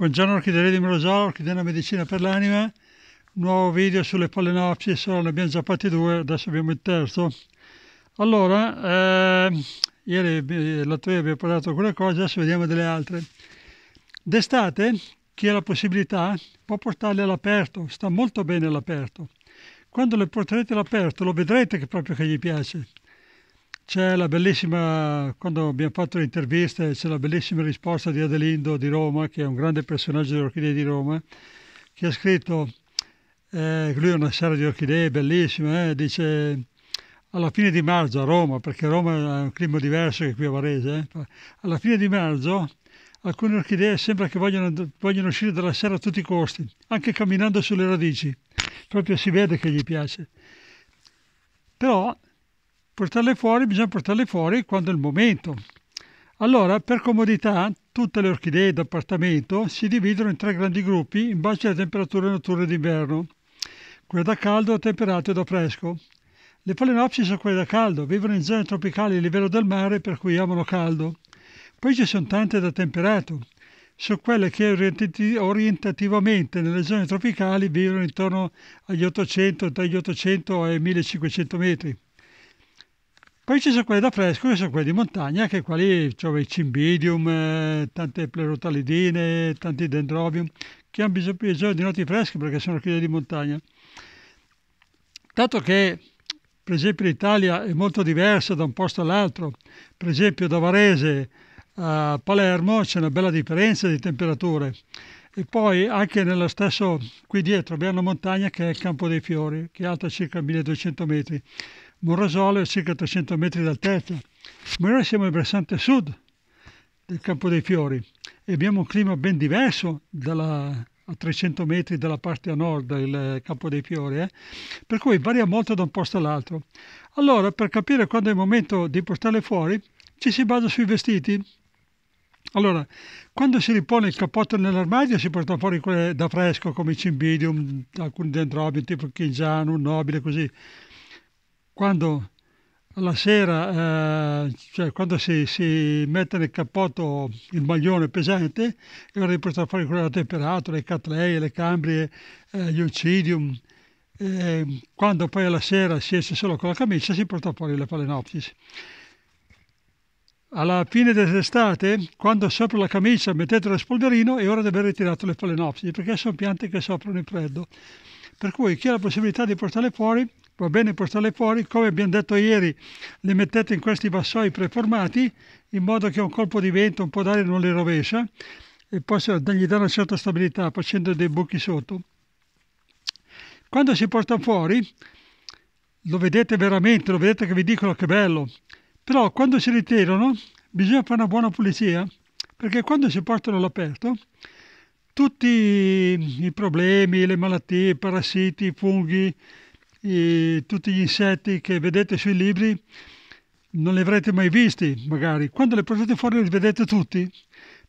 Buongiorno Orchideria di Morogiolo, Orchideria della Medicina per l'Anima, nuovo video sulle polenopsi, solo ne abbiamo già fatti due, adesso abbiamo il terzo. Allora, eh, ieri la tua abbiamo parlato di alcune cosa, adesso vediamo delle altre. D'estate, chi ha la possibilità può portarle all'aperto, sta molto bene all'aperto. Quando le porterete all'aperto lo vedrete che proprio che gli piace c'è la bellissima, quando abbiamo fatto le interviste, c'è la bellissima risposta di Adelindo di Roma, che è un grande personaggio dell'orchidea di Roma, che ha scritto, eh, lui ha una serie di orchidee bellissime, eh, dice alla fine di marzo a Roma, perché Roma è un clima diverso che qui a Varese, eh, alla fine di marzo alcune orchidee sembra che vogliono, vogliono uscire dalla serra a tutti i costi, anche camminando sulle radici, proprio si vede che gli piace. Però Portarle fuori, bisogna portarle fuori quando è il momento. Allora, per comodità, tutte le orchidee d'appartamento si dividono in tre grandi gruppi in base alle temperature notturne d'inverno. Quelle da caldo, temperato e da fresco. Le falenopsi sono quelle da caldo, vivono in zone tropicali a livello del mare per cui amano caldo. Poi ci sono tante da temperato, sono quelle che orientativamente nelle zone tropicali vivono intorno agli 800, dagli 800 ai 1500 metri. Poi ci sono quelle da fresco, che sono quelle di montagna, che quali cioè i cimbidium, eh, tante pleurotalidine, tanti dendrobium, che hanno bisogno, bisogno di noti fresche perché sono orchidee di montagna. Tanto che per esempio l'Italia è molto diversa da un posto all'altro, per esempio da Varese a Palermo c'è una bella differenza di temperature e poi anche nello stesso qui dietro abbiamo una montagna che è il Campo dei Fiori che è alta circa 1200 metri Morrasole a circa 300 metri d'altezza, ma noi siamo il versante sud del Campo dei Fiori e abbiamo un clima ben diverso dalla, a 300 metri dalla parte a nord del Campo dei Fiori, eh? per cui varia molto da un posto all'altro. Allora, per capire quando è il momento di portarle fuori, ci si basa sui vestiti. Allora, quando si ripone il cappotto nell'armadio si porta fuori quelle da fresco come i cimbidium, alcuni dendrobi, tipo il chingiano, nobile, così quando la sera, eh, cioè quando si, si, mette nel cappotto il maglione pesante, è ora di portare fuori quella temperatura, le catleie, le cambrie, eh, gli oncidium. Eh, quando poi alla sera si esce solo con la camicia, si porta fuori le palenopsis. Alla fine dell'estate, quando sopra la camicia mettete lo spolverino, è ora di aver ritirato le palenopsis, perché sono piante che soffrono il freddo. Per cui chi ha la possibilità di portarle fuori va bene portarle fuori, come abbiamo detto ieri le mettete in questi vassoi preformati in modo che un colpo di vento, un po' d'aria non le rovescia e possa dargli dare una certa stabilità facendo dei buchi sotto. Quando si porta fuori lo vedete veramente, lo vedete che vi dicono che bello, però quando si ritirano bisogna fare una buona pulizia perché quando si portano all'aperto tutti i problemi, le malattie, i parassiti, i funghi, i, tutti gli insetti che vedete sui libri non li avrete mai visti, magari. Quando le portate fuori li vedete tutti.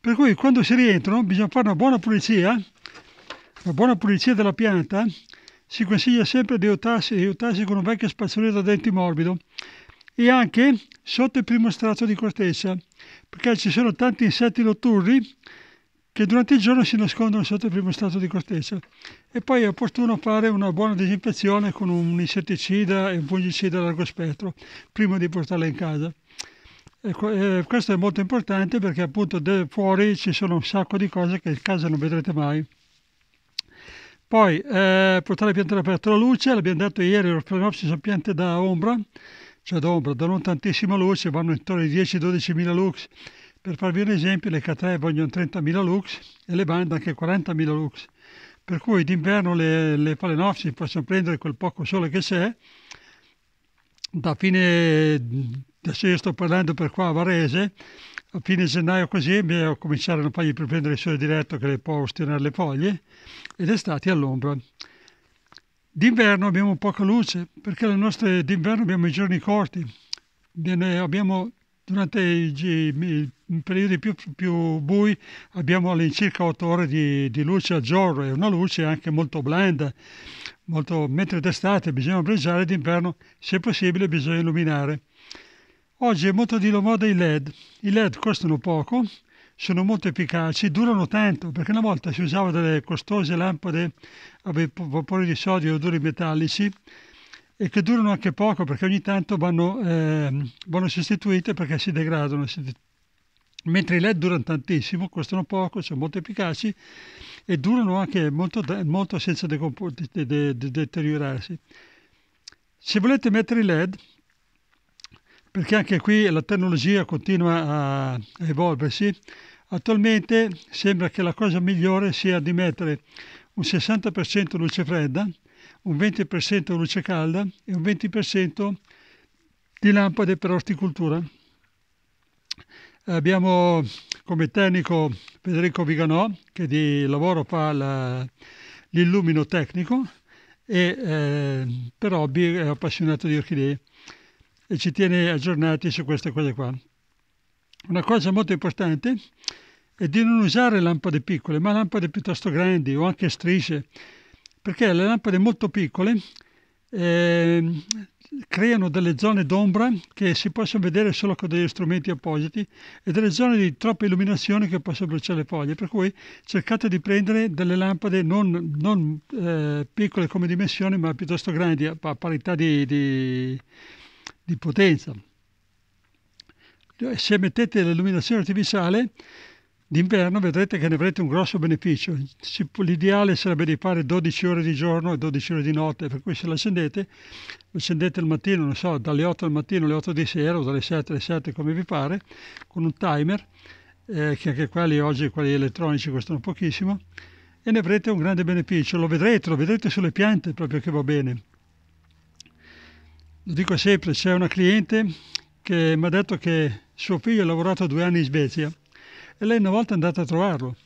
Per cui quando si rientrano bisogna fare una buona pulizia, una buona pulizia della pianta. Si consiglia sempre di aiutarsi, di aiutarsi con un vecchio spazzolino da denti morbido e anche sotto il primo strato di corteccia, perché ci sono tanti insetti notturni che durante il giorno si nascondono sotto il primo strato di corteccia e poi è opportuno fare una buona disinfezione con un insetticida e un fungicida a largo spettro prima di portarla in casa. E ecco, eh, questo è molto importante perché appunto fuori ci sono un sacco di cose che in casa non vedrete mai. Poi eh, portare le piante all'aperto alla luce, l'abbiamo detto ieri, le orfenopsi sono piante da ombra, cioè da ombra, da non tantissima luce, vanno intorno ai 10-12 mila lux. Per farvi un esempio, le catree vogliono 30 mila lux e le bande anche 40 mila lux per cui d'inverno le, le palinofsi possono prendere quel poco sole che c'è. Da fine, adesso io sto parlando per qua a Varese, a fine gennaio così cominciarono poi per prendere il sole diretto che le può ostinare le foglie ed estate all'ombra. D'inverno abbiamo poca luce perché le nostre d'inverno abbiamo i giorni corti, abbiamo durante i, i periodi più, più, bui abbiamo all'incirca 8 ore di, di, luce al giorno, è una luce anche molto blanda, molto, mentre d'estate bisogna breggiare, d'inverno se possibile bisogna illuminare. Oggi è molto di moda i LED, i LED costano poco, sono molto efficaci, durano tanto, perché una volta si usavano delle costose lampade a vapore di sodio e odori metallici, e che durano anche poco perché ogni tanto vanno, eh, vanno sostituite perché si degradano. Mentre i LED durano tantissimo, costano poco, sono molto efficaci e durano anche molto, molto senza decompor- de- de- de- deteriorarsi. Se volete mettere i LED, perché anche qui la tecnologia continua a evolversi, attualmente sembra che la cosa migliore sia di mettere un 60% luce fredda, un 20% luce calda e un 20% di lampade per orticoltura. Abbiamo come tecnico Federico Viganò che di lavoro fa la, l'illumino tecnico e eh, per hobby è appassionato di orchidee e ci tiene aggiornati su queste cose qua. Una cosa molto importante è di non usare lampade piccole, ma lampade piuttosto grandi o anche strisce, perché le lampade molto piccole eh, creano delle zone d'ombra che si possono vedere solo con degli strumenti appositi e delle zone di troppa illuminazione che possono bruciare le foglie, per cui cercate di prendere delle lampade non, non eh, piccole come dimensioni ma piuttosto grandi a parità di, di, di potenza. Se mettete l'illuminazione artificiale d'inverno vedrete che ne avrete un grosso beneficio. L'ideale sarebbe di fare 12 ore di giorno e 12 ore di notte, per cui se l'accendete, lo accendete al mattino, non so, dalle 8 al mattino alle 8 di sera o dalle 7 alle 7 come vi pare, con un timer, eh, che anche quelli oggi, quelli elettronici costano pochissimo, e ne avrete un grande beneficio. Lo vedrete, lo vedrete sulle piante proprio che va bene. Lo dico sempre, c'è una cliente che mi ha detto che suo figlio ha lavorato due anni in Svezia e lei una volta è andata a trovarlo.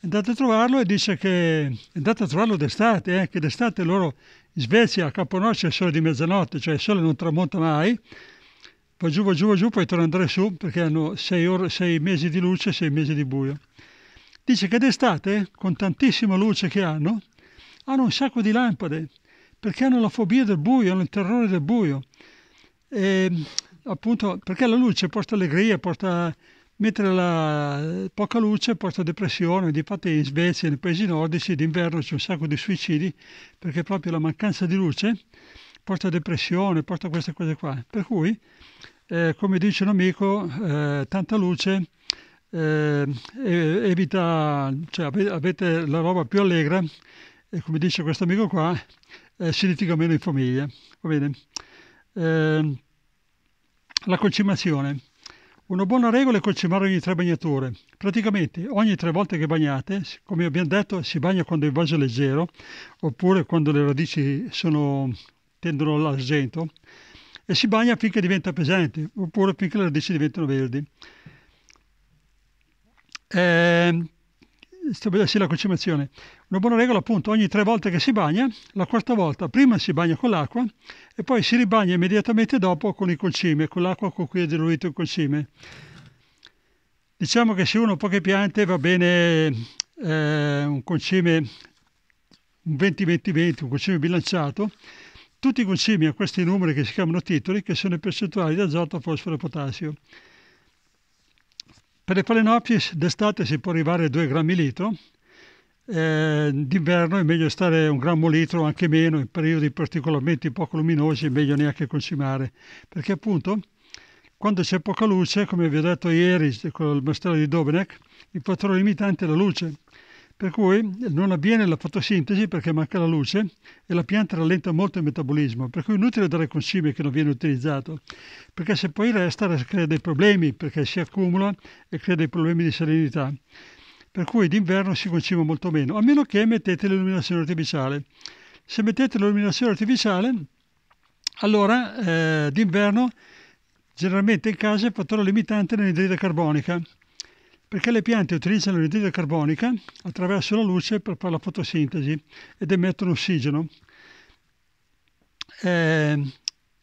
È andata a trovarlo e dice che è andata a trovarlo d'estate, eh, che d'estate loro in Svezia a Caponoce è sole di mezzanotte, cioè il sole non tramonta mai, va giù, va giù, va giù, poi torna a andare su perché hanno sei, ore, sei mesi di luce e sei mesi di buio. Dice che d'estate, con tantissima luce che hanno, hanno un sacco di lampade perché hanno la fobia del buio, hanno il terrore del buio. E, appunto perché la luce porta allegria, porta mentre la poca luce porta depressione, di fatti in Svezia e nei paesi nordici d'inverno c'è un sacco di suicidi perché proprio la mancanza di luce porta depressione, porta queste cose qua. Per cui, eh, come dice un amico, eh, tanta luce eh, evita, cioè avete la roba più allegra e come dice questo amico qua, eh, si litiga meno in famiglia, va bene? Ehm, la concimazione. Una buona regola è concimare ogni tre bagnature. Praticamente ogni tre volte che bagnate, come abbiamo detto, si bagna quando il vaso è leggero, oppure quando le radici sono, tendono all'argento, e si bagna finché diventa pesante, oppure finché le radici diventano verdi. Eh, stiamo la concimazione. Una buona regola, appunto, ogni tre volte che si bagna, la quarta volta prima si bagna con l'acqua e poi si ribagna immediatamente dopo con il concime, con l'acqua con cui è diluito il concime. Diciamo che se uno ha poche piante va bene eh, un concime un 20-20-20, un concime bilanciato. Tutti i concimi hanno questi numeri che si chiamano titoli, che sono i percentuali di azoto, fosforo e potassio. Per le Phalaenopsis d'estate si può arrivare a 2 grammi litro, eh, d'inverno è meglio stare un grammo litro o anche meno, in periodi particolarmente poco luminosi è meglio neanche consumare, perché appunto quando c'è poca luce, come vi ho detto ieri con il mastello di Dobenek, il fattore limitante è la luce per cui non avviene la fotosintesi perché manca la luce e la pianta rallenta molto il metabolismo, per cui è inutile dare concime che non viene utilizzato, perché se poi resta crea dei problemi, perché si accumula e crea dei problemi di salinità. Per cui d'inverno si concima molto meno, a meno che mettete l'illuminazione artificiale. Se mettete l'illuminazione artificiale, allora eh, d'inverno generalmente in casa è fattore limitante l'anidride carbonica perché le piante utilizzano l'anidride carbonica attraverso la luce per fare la fotosintesi ed emettono ossigeno. Eh,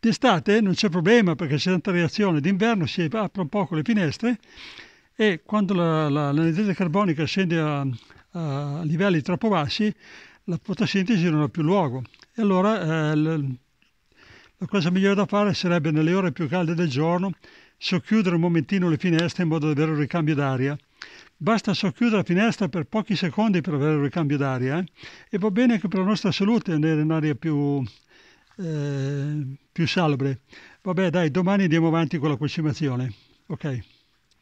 D'estate non c'è problema perché c'è tanta reazione, d'inverno si aprono un poco le finestre e quando l'anidride la, la carbonica scende a, a, livelli troppo bassi la fotosintesi non ha più luogo e allora eh, la cosa migliore da fare sarebbe nelle ore più calde del giorno socchiudere un momentino le finestre in modo da avere un ricambio d'aria. Basta socchiudere la finestra per pochi secondi per avere un ricambio d'aria eh? e va bene anche per la nostra salute avere un'aria più, eh, più salubre. Vabbè dai, domani andiamo avanti con la Ok.